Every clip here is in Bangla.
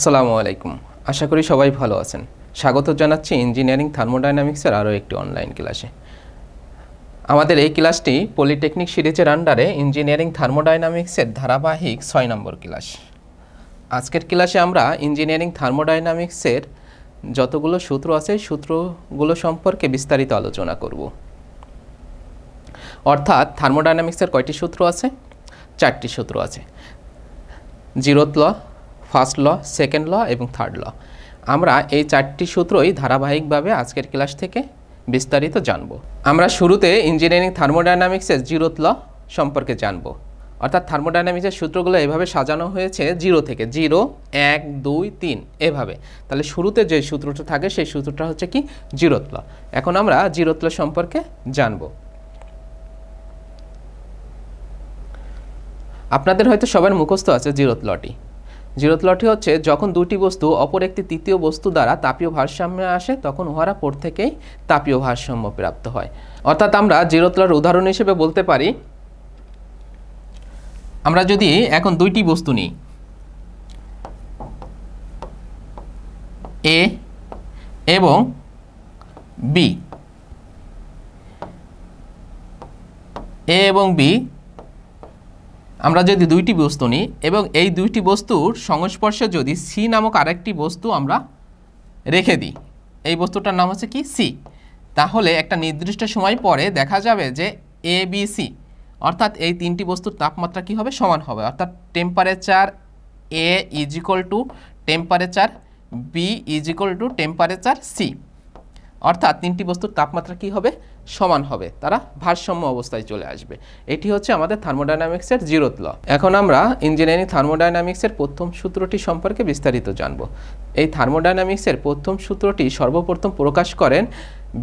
আসসালামু আলাইকুম আশা করি সবাই ভালো আছেন স্বাগত জানাচ্ছি ইঞ্জিনিয়ারিং থার্মোডাইনামিক্সের আরও একটি অনলাইন ক্লাসে আমাদের এই ক্লাসটি পলিটেকনিক সিরিজের আন্ডারে ইঞ্জিনিয়ারিং থার্মোডাইনামিক্সের ধারাবাহিক ছয় নম্বর ক্লাস আজকের ক্লাসে আমরা ইঞ্জিনিয়ারিং থার্মোডাইনামিক্সের যতগুলো সূত্র আছে সূত্রগুলো সম্পর্কে বিস্তারিত আলোচনা করব অর্থাৎ থার্মোডাইনামিক্সের কয়টি সূত্র আছে চারটি সূত্র আছে জিরোতলা ফার্স্ট ল সেকেন্ড ল এবং থার্ড ল আমরা এই চারটি সূত্রই ধারাবাহিকভাবে আজকের ক্লাস থেকে বিস্তারিত জানব আমরা শুরুতে ইঞ্জিনিয়ারিং থার্মোডাইনামিক্সের জিরোথ ল সম্পর্কে জানব অর্থাৎ থার্মোডাইনামিক্সের সূত্রগুলো এভাবে সাজানো হয়েছে জিরো থেকে জিরো এক দুই তিন এভাবে তাহলে শুরুতে যে সূত্রটা থাকে সেই সূত্রটা হচ্ছে কি জিরোথ ল এখন আমরা জিরোথ ল সম্পর্কে জানব আপনাদের হয়তো সবার মুখস্থ আছে জিরোথ লটি জিরোথ লটি হচ্ছে যখন দুটি বস্তু অপর একটি তৃতীয় বস্তু দ্বারা তাপীয় ভারসাম্যে আসে তখন উহারা পর থেকেই তাপীয় ভারসাম্য প্রাপ্ত হয় অর্থাৎ আমরা জিরোথ উদাহরণ হিসেবে বলতে পারি আমরা যদি এখন দুইটি বস্তু নিই এ এবং বি এ এবং বি আমরা যদি দুইটি বস্তু নিই এবং এই দুইটি বস্তুর সংস্পর্শে যদি সি নামক আরেকটি বস্তু আমরা রেখে দিই এই বস্তুটার নাম হচ্ছে কি সি তাহলে একটা নির্দিষ্ট সময় পরে দেখা যাবে যে এ বি সি অর্থাৎ এই তিনটি বস্তুর তাপমাত্রা কি হবে সমান হবে অর্থাৎ temperature A equal to temperature B equal to temperature C অর্থাৎ তিনটি বস্তুর তাপমাত্রা কি হবে সমান হবে তারা ভারসাম্য অবস্থায় চলে আসবে এটি হচ্ছে আমাদের থার্মোডাইনামিক্সের জিরোত ল এখন আমরা ইঞ্জিনিয়ারিং থার্মোডাইনামিক্সের প্রথম সূত্রটি সম্পর্কে বিস্তারিত জানব এই থার্মোডাইনামিক্সের প্রথম সূত্রটি সর্বপ্রথম প্রকাশ করেন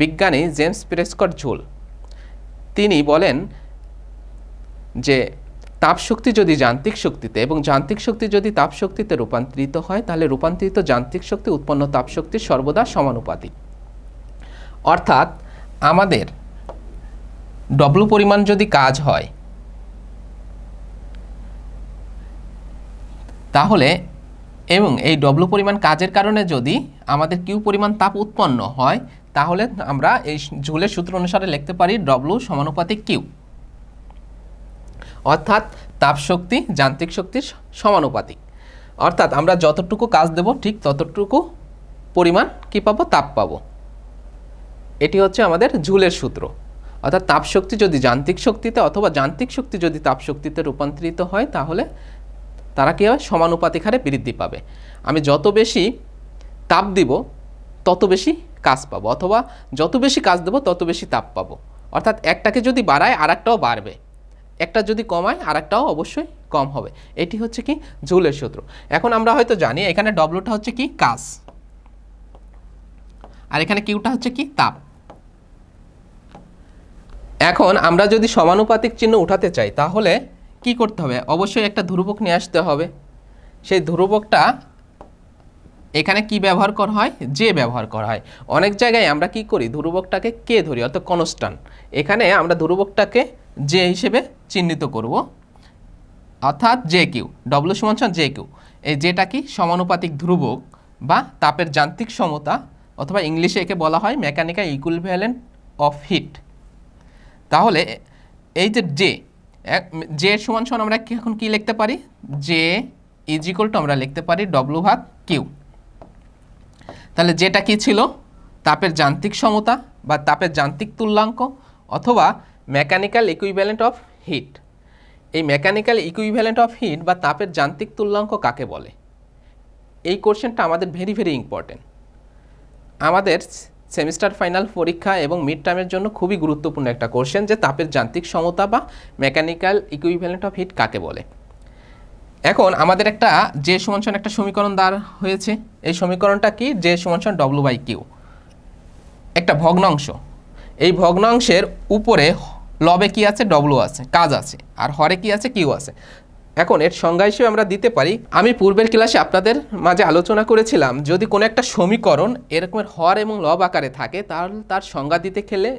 বিজ্ঞানী জেমস প্রেসকট ঝোল তিনি বলেন যে তাপশক্তি যদি যান্ত্রিক শক্তিতে এবং যান্ত্রিক শক্তি যদি তাপশক্তিতে রূপান্তরিত হয় তাহলে রূপান্তরিত যান্ত্রিক শক্তি উৎপন্ন তাপশক্তির সর্বদা সমানুপাতিক অর্থাৎ আমাদের ডব্লু পরিমাণ যদি কাজ হয় তাহলে এবং এই ডব্লু পরিমাণ কাজের কারণে যদি আমাদের কিউ পরিমাণ তাপ উৎপন্ন হয় তাহলে আমরা এই ঝুলের সূত্র অনুসারে লিখতে পারি ডব্লু সমানুপাতিক কিউ অর্থাৎ তাপ শক্তি যান্ত্রিক শক্তির সমানুপাতিক অর্থাৎ আমরা যতটুকু কাজ দেব ঠিক ততটুকু পরিমাণ কি পাবো তাপ পাবো এটি হচ্ছে আমাদের ঝুলের সূত্র অর্থাৎ তাপশক্তি যদি যান্ত্রিক শক্তিতে অথবা যান্ত্রিক শক্তি যদি তাপশক্তিতে রূপান্তরিত হয় তাহলে তারা কী হয় সমানুপাতিক হারে বৃদ্ধি পাবে আমি যত বেশি তাপ দিব তত বেশি কাজ পাবো অথবা যত বেশি কাজ দেবো তত বেশি তাপ পাব অর্থাৎ একটাকে যদি বাড়ায় আর একটাও বাড়বে একটা যদি কমায় আর একটাও অবশ্যই কম হবে এটি হচ্ছে কি ঝুলের সূত্র এখন আমরা হয়তো জানি এখানে ডব্লুটা হচ্ছে কি কাজ আর এখানে কিউটা হচ্ছে কি তাপ এখন আমরা যদি সমানুপাতিক চিহ্ন উঠাতে চাই তাহলে কি করতে হবে অবশ্যই একটা ধ্রুবক নিয়ে আসতে হবে সেই ধ্রুবকটা এখানে কি ব্যবহার করা হয় যে ব্যবহার করা হয় অনেক জায়গায় আমরা কি করি ধ্রুবকটাকে কে ধরি অর্থাৎ কনস্ট্যান্ট এখানে আমরা ধ্রুবকটাকে যে হিসেবে চিহ্নিত করব অর্থাৎ জে কিউ ডব্লু সমান জে কিউ এই যেটা কি সমানুপাতিক ধ্রুবক বা তাপের যান্ত্রিক সমতা অথবা ইংলিশে একে বলা হয় মেকানিক্যাল ইকুইভ্যালেন্ট অফ হিট তাহলে এই যে জে জে সমান সমান আমরা এখন কি লিখতে পারি জে ইজ ইকুয়াল টু আমরা লিখতে পারি ডব্লু ভাগ কিউ তাহলে যেটা কি ছিল তাপের যান্ত্রিক সমতা বা তাপের যান্ত্রিক তুল্যাঙ্ক অথবা মেকানিক্যাল ইকুইভ্যালেন্ট অফ হিট এই মেকানিক্যাল ইকুইভ্যালেন্ট অফ হিট বা তাপের যান্ত্রিক তুল্যাঙ্ক কাকে বলে এই কোশ্চেনটা আমাদের ভেরি ভেরি ইম্পর্টেন্ট আমাদের সেমিস্টার ফাইনাল পরীক্ষা এবং মিড টার্মের জন্য খুবই গুরুত্বপূর্ণ একটা কোশ্চেন যে তাপের যান্ত্রিক সমতা বা মেকানিক্যাল ইকুইভ্যালেন্ট অফ হিট কাকে বলে এখন আমাদের একটা যে সমানসন একটা সমীকরণ দাঁড় হয়েছে এই সমীকরণটা কি যে সমানসন ডব্লু বাই কিউ একটা ভগ্নাংশ এই ভগ্নাংশের উপরে লবে কি আছে ডব্লু আছে কাজ আছে আর হরে কি আছে কিউ আছে এখন এর সংজ্ঞা হিসেবে আমরা দিতে পারি আমি পূর্বের ক্লাসে আপনাদের মাঝে আলোচনা করেছিলাম যদি কোনো একটা সমীকরণ এরকমের হর এবং লব আকারে থাকে তাহলে তার সংজ্ঞা দিতে খেলে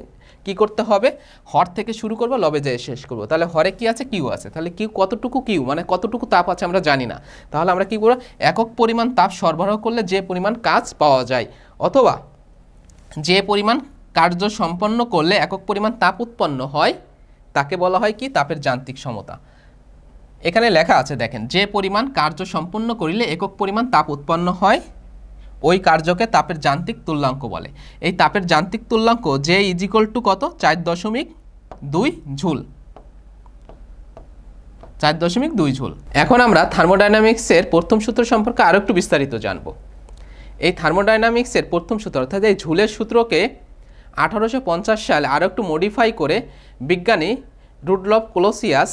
কি করতে হবে হর থেকে শুরু করবো লবে যেয়ে শেষ করবো তাহলে হরে কি আছে কিউ আছে তাহলে কিউ কতটুকু কিউ মানে কতটুকু তাপ আছে আমরা জানি না তাহলে আমরা কি করবো একক পরিমাণ তাপ সরবরাহ করলে যে পরিমাণ কাজ পাওয়া যায় অথবা যে পরিমাণ কার্য সম্পন্ন করলে একক পরিমাণ তাপ উৎপন্ন হয় তাকে বলা হয় কি তাপের যান্ত্রিক সমতা এখানে লেখা আছে দেখেন যে পরিমাণ কার্য সম্পূর্ণ করিলে একক পরিমাণ তাপ উৎপন্ন হয় ওই কার্যকে তাপের যান্ত্রিক তুল্যাঙ্ক বলে এই তাপের যান্ত্রিক তুল্যাঙ্ক যে ইজিকল টু কত চার দশমিক দুই ঝুল চার দশমিক দুই ঝুল এখন আমরা থার্মোডাইনামিক্সের প্রথম সূত্র সম্পর্কে আরও একটু বিস্তারিত জানব এই থার্মোডাইনামিক্সের প্রথম সূত্র অর্থাৎ এই ঝুলের সূত্রকে আঠারোশো সালে আরও একটু মডিফাই করে বিজ্ঞানী রুডলভ কোলোসিয়াস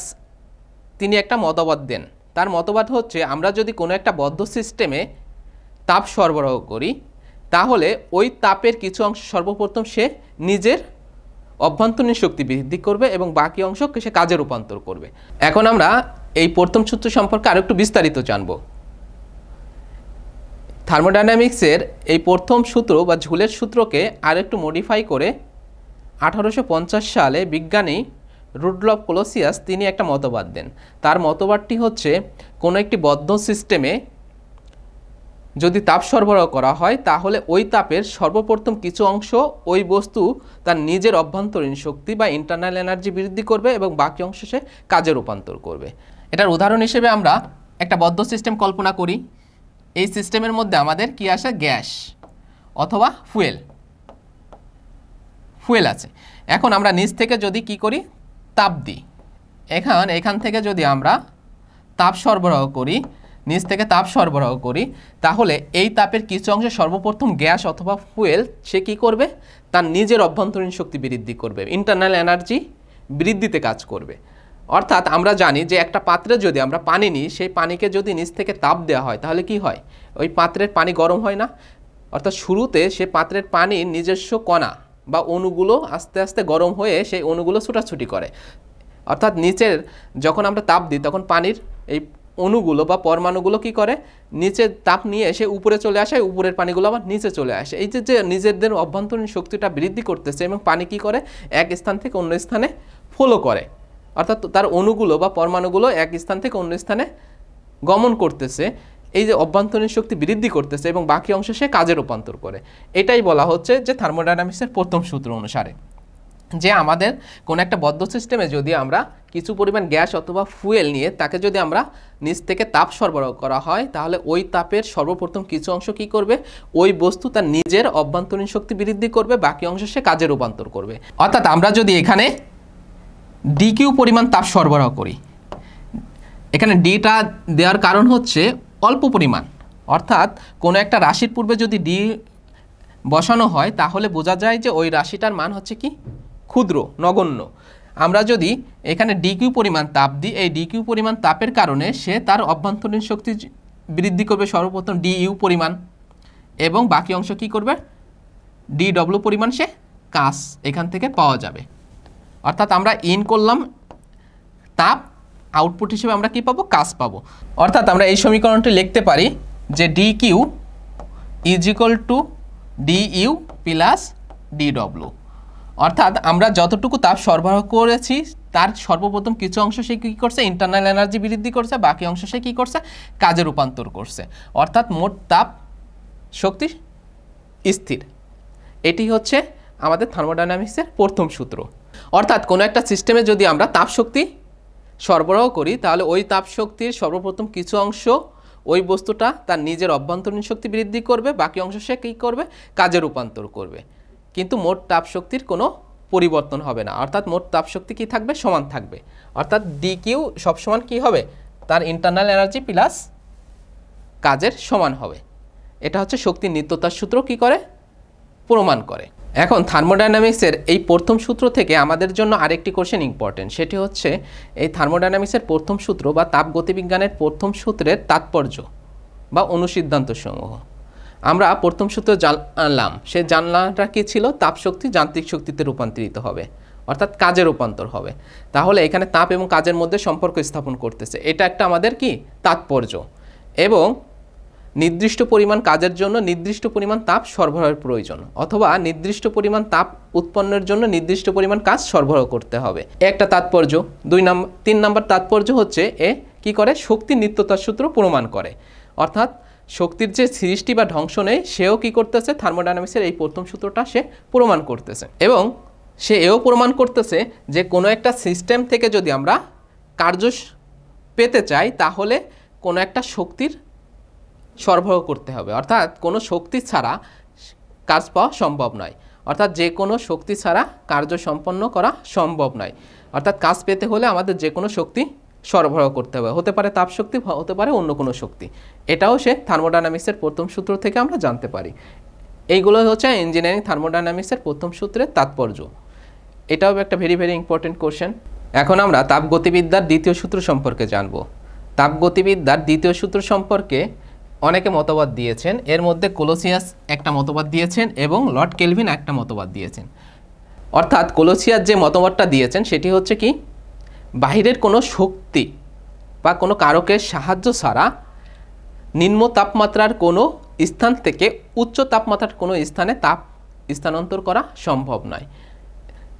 তিনি একটা মতবাদ দেন তার মতবাদ হচ্ছে আমরা যদি কোনো একটা বদ্ধ সিস্টেমে তাপ সরবরাহ করি তাহলে ওই তাপের কিছু অংশ সর্বপ্রথম সে নিজের অভ্যন্তরীণ শক্তি বৃদ্ধি করবে এবং বাকি অংশ সে কাজে রূপান্তর করবে এখন আমরা এই প্রথম সূত্র সম্পর্কে আরেকটু বিস্তারিত জানব থার্মোডাইনামিক্সের এই প্রথম সূত্র বা ঝুলের সূত্রকে আরেকটু মডিফাই করে আঠারোশো সালে বিজ্ঞানী রুডলফ কোলোসিয়াস তিনি একটা মতবাদ দেন তার মতবাদটি হচ্ছে কোনো একটি বদ্ধ সিস্টেমে যদি তাপ সরবরাহ করা হয় তাহলে ওই তাপের সর্বপ্রথম কিছু অংশ ওই বস্তু তার নিজের অভ্যন্তরীণ শক্তি বা ইন্টারনাল এনার্জি বৃদ্ধি করবে এবং বাকি অংশ সে কাজে রূপান্তর করবে এটার উদাহরণ হিসেবে আমরা একটা বদ্ধ সিস্টেম কল্পনা করি এই সিস্টেমের মধ্যে আমাদের কি আসে গ্যাস অথবা ফুয়েল ফুয়েল আছে এখন আমরা নিচ থেকে যদি কি করি তাপ দিই এখন এখান থেকে যদি আমরা তাপ সরবরাহ করি নিচ থেকে তাপ সরবরাহ করি তাহলে এই তাপের কিছু অংশে সর্বপ্রথম গ্যাস অথবা ফুয়েল সে কী করবে তার নিজের অভ্যন্তরীণ শক্তি বৃদ্ধি করবে ইন্টারনাল এনার্জি বৃদ্ধিতে কাজ করবে অর্থাৎ আমরা জানি যে একটা পাত্রে যদি আমরা পানি নিই সেই পানিকে যদি নিচ থেকে তাপ দেওয়া হয় তাহলে কি হয় ওই পাত্রের পানি গরম হয় না অর্থাৎ শুরুতে সে পাত্রের পানি নিজস্ব কণা বা অণুগুলো আস্তে আস্তে গরম হয়ে সেই অণুগুলো ছুটাছুটি করে অর্থাৎ নিচের যখন আমরা তাপ দিই তখন পানির এই অণুগুলো বা পরমাণুগুলো কি করে নিচে তাপ নিয়ে এসে উপরে চলে আসে উপরের পানিগুলো আবার নিচে চলে আসে এই যে যে নিজেদের অভ্যন্তরীণ শক্তিটা বৃদ্ধি করতেছে এবং পানি কি করে এক স্থান থেকে অন্য স্থানে ফলো করে অর্থাৎ তার অণুগুলো বা পরমাণুগুলো এক স্থান থেকে অন্য স্থানে গমন করতেছে এই যে অভ্যন্তরীণ শক্তি বৃদ্ধি করতেছে এবং বাকি অংশ সে কাজে রূপান্তর করে এটাই বলা হচ্ছে যে থার্মোডাইনামিক্সের প্রথম সূত্র অনুসারে যে আমাদের কোনো একটা বদ্ধ সিস্টেমে যদি আমরা কিছু পরিমাণ গ্যাস অথবা ফুয়েল নিয়ে তাকে যদি আমরা নিচ থেকে তাপ সরবরাহ করা হয় তাহলে ওই তাপের সর্বপ্রথম কিছু অংশ কি করবে ওই বস্তু তার নিজের অভ্যন্তরীণ শক্তি বৃদ্ধি করবে বাকি অংশ সে কাজে রূপান্তর করবে অর্থাৎ আমরা যদি এখানে ডিকিউ পরিমাণ তাপ সরবরাহ করি এখানে ডিটা দেওয়ার কারণ হচ্ছে অল্প পরিমাণ অর্থাৎ কোনো একটা রাশির পূর্বে যদি ডি বসানো হয় তাহলে বোঝা যায় যে ওই রাশিটার মান হচ্ছে কি ক্ষুদ্র নগণ্য আমরা যদি এখানে ডিকিউ পরিমাণ তাপ দিই এই ডিকিউ পরিমাণ তাপের কারণে সে তার অভ্যন্তরীণ শক্তি বৃদ্ধি করবে সর্বপ্রথম ডিইউ পরিমাণ এবং বাকি অংশ কি করবে ডি পরিমাণ সে কাজ এখান থেকে পাওয়া যাবে অর্থাৎ আমরা ইন করলাম তাপ আউটপুট হিসেবে আমরা কি পাবো কাজ পাবো অর্থাৎ আমরা এই সমীকরণটি লিখতে পারি যে D Q is equal to D U plus D W অর্থাৎ আমরা যতটুকু তাপ সরবরাহ করেছি তার সর্বপ্রথম কিছু অংশ সে কী করছে ইন্টারনাল এনার্জি বৃদ্ধি করছে বাকি অংশ সে কী করছে কাজে রূপান্তর করছে অর্থাৎ মোট তাপ শক্তি স্থির এটি হচ্ছে আমাদের থার্মোডাইনামিক্সের প্রথম সূত্র অর্থাৎ কোনো একটা সিস্টেমে যদি আমরা তাপশক্তি সরবরাহ করি তাহলে ওই তাপশক্তির সর্বপ্রথম কিছু অংশ ওই বস্তুটা তার নিজের অভ্যন্তরীণ শক্তি বৃদ্ধি করবে বাকি অংশ সে কী করবে কাজে রূপান্তর করবে কিন্তু মোট তাপশক্তির কোনো পরিবর্তন হবে না অর্থাৎ মোট তাপশক্তি কি থাকবে সমান থাকবে অর্থাৎ ডি কিউ সবসময় কী হবে তার ইন্টারনাল এনার্জি প্লাস কাজের সমান হবে এটা হচ্ছে শক্তির নিত্যতার সূত্র কি করে প্রমাণ করে এখন থার্মোডাইনামিক্সের এই প্রথম সূত্র থেকে আমাদের জন্য আরেকটি কোশ্চেন ইম্পর্টেন্ট সেটি হচ্ছে এই থার্মোডাইনামিক্সের প্রথম সূত্র বা তাপ গতিবিজ্ঞানের প্রথম সূত্রের তাৎপর্য বা অনুসিদ্ধান্ত সমূহ আমরা প্রথম সূত্র জানলাম সে জানলাটা কী ছিল তাপশক্তি যান্ত্রিক শক্তিতে রূপান্তরিত হবে অর্থাৎ কাজের রূপান্তর হবে তাহলে এখানে তাপ এবং কাজের মধ্যে সম্পর্ক স্থাপন করতেছে এটা একটা আমাদের কি তাৎপর্য এবং নির্দিষ্ট পরিমাণ কাজের জন্য নির্দিষ্ট পরিমাণ তাপ সরবরাহের প্রয়োজন অথবা নির্দিষ্ট পরিমাণ তাপ উৎপন্নের জন্য নির্দিষ্ট পরিমাণ কাজ সরবরাহ করতে হবে একটা তাৎপর্য দুই নম্বর তিন নম্বর তাৎপর্য হচ্ছে এ কি করে শক্তি নিত্যতার সূত্র প্রমাণ করে অর্থাৎ শক্তির যে সৃষ্টি বা ধ্বংস নেই সেও কি করতেছে থার্মোডাইনামিক্সের এই প্রথম সূত্রটা সে প্রমাণ করতেছে এবং সে এও প্রমাণ করতেছে যে কোনো একটা সিস্টেম থেকে যদি আমরা কার্য পেতে চাই তাহলে কোনো একটা শক্তির সরবরাহ করতে হবে অর্থাৎ কোনো শক্তি ছাড়া কাজ পাওয়া সম্ভব নয় অর্থাৎ যে কোনো শক্তি ছাড়া কার্য সম্পন্ন করা সম্ভব নয় অর্থাৎ কাজ পেতে হলে আমাদের যে কোনো শক্তি সরবরাহ করতে হবে হতে পারে তাপ শক্তি হতে পারে অন্য কোনো শক্তি এটাও সে থার্মোডাইনামিক্সের প্রথম সূত্র থেকে আমরা জানতে পারি এইগুলো হচ্ছে ইঞ্জিনিয়ারিং থার্মোডাইনামিক্সের প্রথম সূত্রের তাৎপর্য এটাও একটা ভেরি ভেরি ইম্পর্টেন্ট কোশ্চেন এখন আমরা তাপগতিবিদ্যার দ্বিতীয় সূত্র সম্পর্কে জানব তাপগতিবিদ্যার দ্বিতীয় সূত্র সম্পর্কে অনেকে মতবাদ দিয়েছেন এর মধ্যে কোলোসিয়াস একটা মতবাদ দিয়েছেন এবং লর্ড কেলভিন একটা মতবাদ দিয়েছেন অর্থাৎ কোলোসিয়াস যে মতবাদটা দিয়েছেন সেটি হচ্ছে কি বাহিরের কোনো শক্তি বা কোনো কারকের সাহায্য ছাড়া নিম্ন তাপমাত্রার কোনো স্থান থেকে উচ্চ তাপমাত্রার কোনো স্থানে তাপ স্থানান্তর করা সম্ভব নয়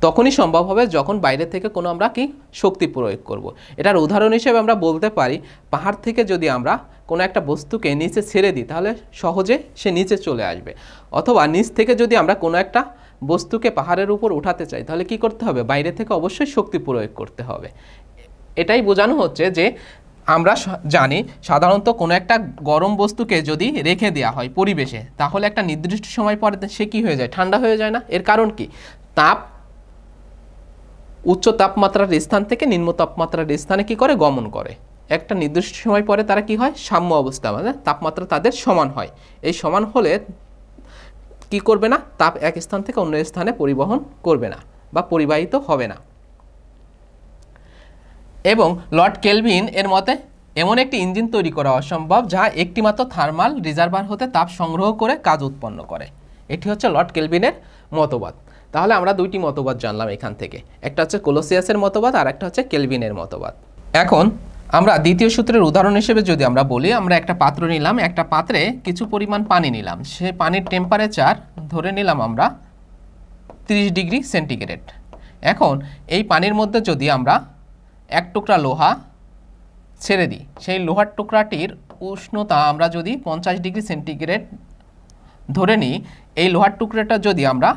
তখনই সম্ভব হবে যখন বাইরে থেকে কোনো আমরা কি শক্তি প্রয়োগ করব। এটার উদাহরণ হিসেবে আমরা বলতে পারি পাহাড় থেকে যদি আমরা কোনো একটা বস্তুকে নিচে ছেড়ে দিই তাহলে সহজে সে নিচে চলে আসবে অথবা নিচ থেকে যদি আমরা কোনো একটা বস্তুকে পাহাড়ের উপর উঠাতে চাই তাহলে কি করতে হবে বাইরে থেকে অবশ্যই শক্তি প্রয়োগ করতে হবে এটাই বোঝানো হচ্ছে যে আমরা জানি সাধারণত কোনো একটা গরম বস্তুকে যদি রেখে দেওয়া হয় পরিবেশে তাহলে একটা নির্দিষ্ট সময় পরে সে কী হয়ে যায় ঠান্ডা হয়ে যায় না এর কারণ কি তাপ উচ্চ তাপমাত্রার স্থান থেকে নিম্ন তাপমাত্রার স্থানে কি করে গমন করে একটা নির্দিষ্ট সময় পরে তারা কি হয় সাম্য অবস্থা মানে তাপমাত্রা তাদের সমান হয় এই সমান হলে কি করবে না তাপ এক স্থান থেকে অন্য স্থানে পরিবহন করবে না বা পরিবাহিত হবে না এবং লর্ড কেলভিন এর মতে এমন একটি ইঞ্জিন তৈরি করা অসম্ভব যা একটিমাত্র থার্মাল রিজার্ভার হতে তাপ সংগ্রহ করে কাজ উৎপন্ন করে এটি হচ্ছে লর্ড কেলভিনের মতবাদ তাহলে আমরা দুইটি মতবাদ জানলাম এখান থেকে একটা হচ্ছে কোলোসিয়াসের মতবাদ আর একটা হচ্ছে কেলভিনের মতবাদ এখন আমরা দ্বিতীয় সূত্রের উদাহরণ হিসেবে যদি আমরা বলি আমরা একটা পাত্র নিলাম একটা পাত্রে কিছু পরিমাণ পানি নিলাম সে পানির টেম্পারেচার ধরে নিলাম আমরা 30 ডিগ্রি সেন্টিগ্রেড এখন এই পানির মধ্যে যদি আমরা এক টুকরা লোহা ছেড়ে দিই সেই লোহার টুকরাটির উষ্ণতা আমরা যদি পঞ্চাশ ডিগ্রি সেন্টিগ্রেড ধরে নিই এই লোহার টুকরাটা যদি আমরা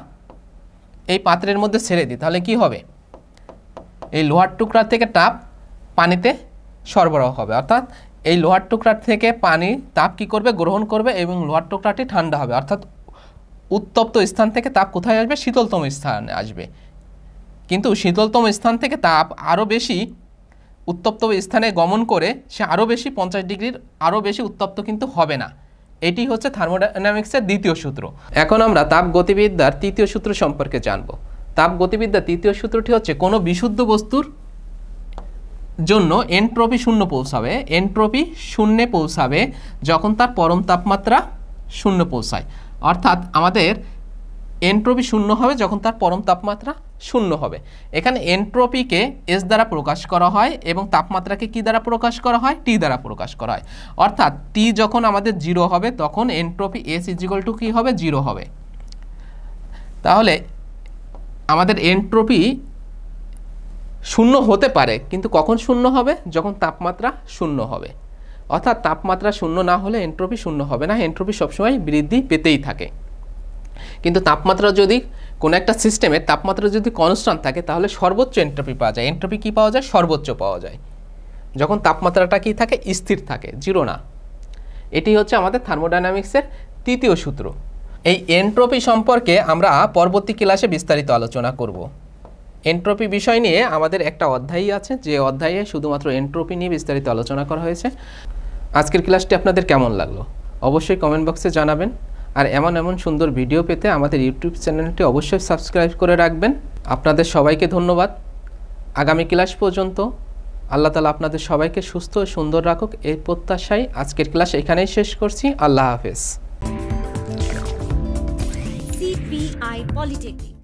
এই পাত্রের মধ্যে ছেড়ে দিই তাহলে কি হবে এই লোহার টুকরা থেকে টাপ পানিতে সরবরাহ হবে অর্থাৎ এই লোহার টুকরা থেকে পানি তাপ কি করবে গ্রহণ করবে এবং লোহার টুকরাটি ঠান্ডা হবে অর্থাৎ উত্তপ্ত স্থান থেকে তাপ কোথায় আসবে শীতলতম স্থানে আসবে কিন্তু শীতলতম স্থান থেকে তাপ আরও বেশি উত্তপ্ত স্থানে গমন করে সে আরও বেশি পঞ্চাশ ডিগ্রির আরও বেশি উত্তপ্ত কিন্তু হবে না এটি হচ্ছে থার্মোডাইনামিক্সের দ্বিতীয় সূত্র এখন আমরা তাপ গতিবিদ্যার তৃতীয় সূত্র সম্পর্কে জানব তাপ গতিবিদ্যার তৃতীয় সূত্রটি হচ্ছে কোনো বিশুদ্ধ বস্তুর জন্য এনট্রপি শূন্য পৌঁছাবে এনট্রপি শূন্যে পৌঁছাবে যখন তার পরম তাপমাত্রা শূন্য পৌঁছায় অর্থাৎ আমাদের এনট্রপি শূন্য হবে যখন তার পরম তাপমাত্রা শূন্য হবে এখানে এনট্রপিকে এস দ্বারা প্রকাশ করা হয় এবং তাপমাত্রাকে কি দ্বারা প্রকাশ করা হয় টি দ্বারা প্রকাশ করা হয় অর্থাৎ টি যখন আমাদের জিরো হবে তখন এনট্রপি এস ইজিকল টু কী হবে জিরো হবে তাহলে আমাদের এনট্রপি শূন্য হতে পারে কিন্তু কখন শূন্য হবে যখন তাপমাত্রা শূন্য হবে অর্থাৎ তাপমাত্রা শূন্য না হলে এন্ট্রপি শূন্য হবে না এন্ট্রপি সবসময় বৃদ্ধি পেতেই থাকে কিন্তু তাপমাত্রা যদি কোনো একটা সিস্টেমের তাপমাত্রা যদি কনস্ট্যান্ট থাকে তাহলে সর্বোচ্চ এন্ট্রপি পাওয়া যায় এন্ট্রপি কী পাওয়া যায় সর্বোচ্চ পাওয়া যায় যখন তাপমাত্রাটা কি থাকে স্থির থাকে জিরো না এটি হচ্ছে আমাদের থার্মোডাইনামিক্সের তৃতীয় সূত্র এই এন্ট্রপি সম্পর্কে আমরা পরবর্তী ক্লাসে বিস্তারিত আলোচনা করব এন্ট্রপি বিষয় নিয়ে আমাদের একটা অধ্যায়ই আছে যে অধ্যায়ে শুধুমাত্র এন্ট্রোপি নিয়ে বিস্তারিত আলোচনা করা হয়েছে আজকের ক্লাসটি আপনাদের কেমন লাগলো অবশ্যই কমেন্ট বক্সে জানাবেন আর এমন এমন সুন্দর ভিডিও পেতে আমাদের ইউটিউব চ্যানেলটি অবশ্যই সাবস্ক্রাইব করে রাখবেন আপনাদের সবাইকে ধন্যবাদ আগামী ক্লাস পর্যন্ত আল্লাহ তালা আপনাদের সবাইকে সুস্থ ও সুন্দর রাখুক এই প্রত্যাশায় আজকের ক্লাস এখানেই শেষ করছি আল্লাহ হাফেজ পলিটেকনিক